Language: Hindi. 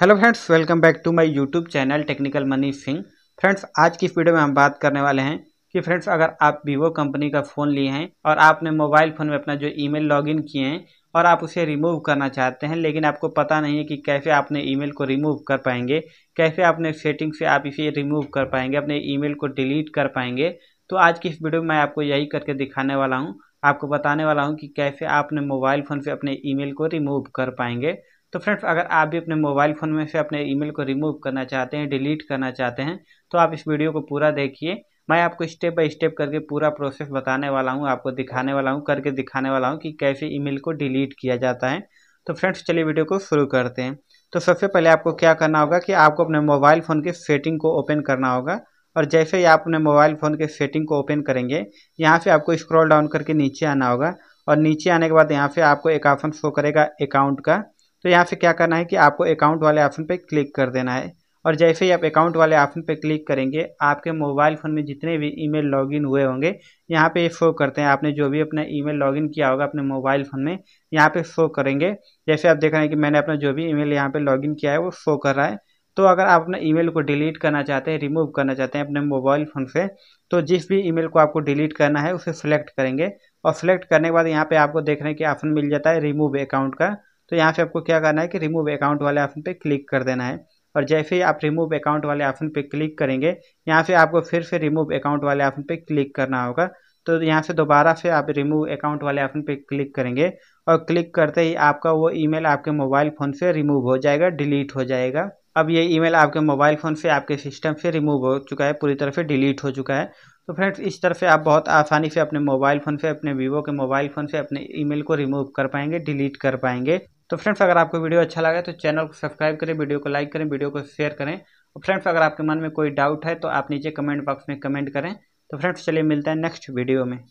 hello friends welcome back to my YouTube channel technical Mani Singh friends आज की वीडियो में हम बात करने वाले हैं कि फ्रेंड्स अगर आप वीवो कंपनी का फ़ोन लिए हैं और आपने मोबाइल फ़ोन में अपना जो ईमेल लॉगिन किए हैं और आप उसे रिमूव करना चाहते हैं लेकिन आपको पता नहीं है कि कैसे आपने ईमेल को रिमूव कर पाएंगे कैसे अपने सेटिंग से आप इसे रिमूव कर पाएंगे अपने ईमेल को डिलीट कर पाएंगे तो आज की इस वीडियो में मैं आपको यही करके दिखाने वाला हूँ आपको बताने वाला हूँ कि कैसे आपने मोबाइल फ़ोन से अपने ईमेल को रिमूव कर पाएंगे तो फ्रेंड्स अगर आप भी अपने मोबाइल फ़ोन में से अपने ईमेल को रिमूव करना चाहते हैं डिलीट करना चाहते हैं तो आप इस वीडियो को पूरा देखिए मैं आपको स्टेप बाय स्टेप करके पूरा प्रोसेस बताने वाला हूँ आपको दिखाने वाला हूँ करके दिखाने वाला हूँ कि कैसे ईमेल को डिलीट किया जाता है तो फ्रेंड्स चलिए वीडियो को शुरू करते हैं तो सबसे पहले आपको क्या करना होगा कि आपको अपने मोबाइल फ़ोन के सेटिंग को ओपन करना होगा और जैसे ही आप अपने मोबाइल फ़ोन के सेटिंग को ओपन करेंगे यहाँ से आपको स्क्रॉल डाउन करके नीचे आना होगा और नीचे आने के बाद यहाँ से आपको एक ऑप्शन शो करेगा अकाउंट का तो यहाँ से क्या करना है कि आपको अकाउंट वाले ऑप्शन पर क्लिक कर देना है और जैसे ही आप अकाउंट वाले ऑप्शन पर क्लिक करेंगे आपके मोबाइल फ़ोन में जितने भी ईमेल लॉगिन हुए होंगे यहाँ पे शो करते हैं आपने जो भी अपना ईमेल लॉगिन किया होगा अपने मोबाइल फ़ोन में यहाँ पे शो करेंगे जैसे आप देख रहे हैं कि मैंने अपना जो भी ईमेल यहाँ पर लॉगिन किया है वो शो कर रहा है तो अगर आप अपना ई को डिलीट करना चाहते हैं रिमूव करना चाहते हैं अपने मोबाइल फ़ोन से तो जिस भी ई को आपको डिलीट करना है उसे सिलेक्ट करेंगे और सिलेक्ट करने के बाद यहाँ पर आपको देखने के ऑप्शन मिल जाता है रिमूव अकाउंट का तो यहाँ पे आपको क्या करना है कि रिमूव अकाउंट वाले ऑप्शन पे क्लिक कर देना है और जैसे ही आप रिमूव अकाउंट वाले ऑप्शन पे क्लिक करेंगे यहाँ पे आपको फिर से रिमूव अकाउंट वाले ऑप्शन पे क्लिक करना होगा तो यहाँ से दोबारा से आप रिमूव अकाउंट वाले ऑप्शन पे क्लिक करेंगे और क्लिक करते ही आपका वो मेल आपके मोबाइल फ़ोन से रिमूव हो जाएगा डिलीट हो जाएगा अब ये मेल आपके मोबाइल फ़ोन से आपके सिस्टम से रिमूव हो चुका है पूरी तरह से डिलीट हो चुका है तो फ्रेंड्स इस तरह से आप बहुत आसानी से अपने मोबाइल फ़ोन से अपने वीवो के मोबाइल फ़ोन से अपने ईमेल को रिमूव कर पाएंगे डिलीट कर पाएंगे तो फ्रेंड्स अगर आपको वीडियो अच्छा लगा तो चैनल को सब्सक्राइब करें वीडियो को लाइक करें वीडियो को शेयर करें और फ्रेंड्स अगर आपके मन में कोई डाउट है तो आप नीचे कमेंट बॉक्स में कमेंट करें तो फ्रेंड्स चलिए मिलते हैं नेक्स्ट वीडियो में